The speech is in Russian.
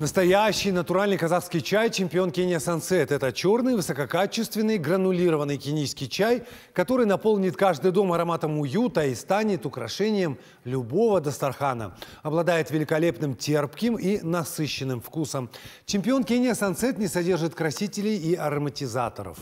Настоящий натуральный казахский чай – чемпион Кения Сансет. Это черный, высококачественный, гранулированный кенийский чай, который наполнит каждый дом ароматом уюта и станет украшением любого Дастархана. Обладает великолепным терпким и насыщенным вкусом. Чемпион Кения Сансет не содержит красителей и ароматизаторов.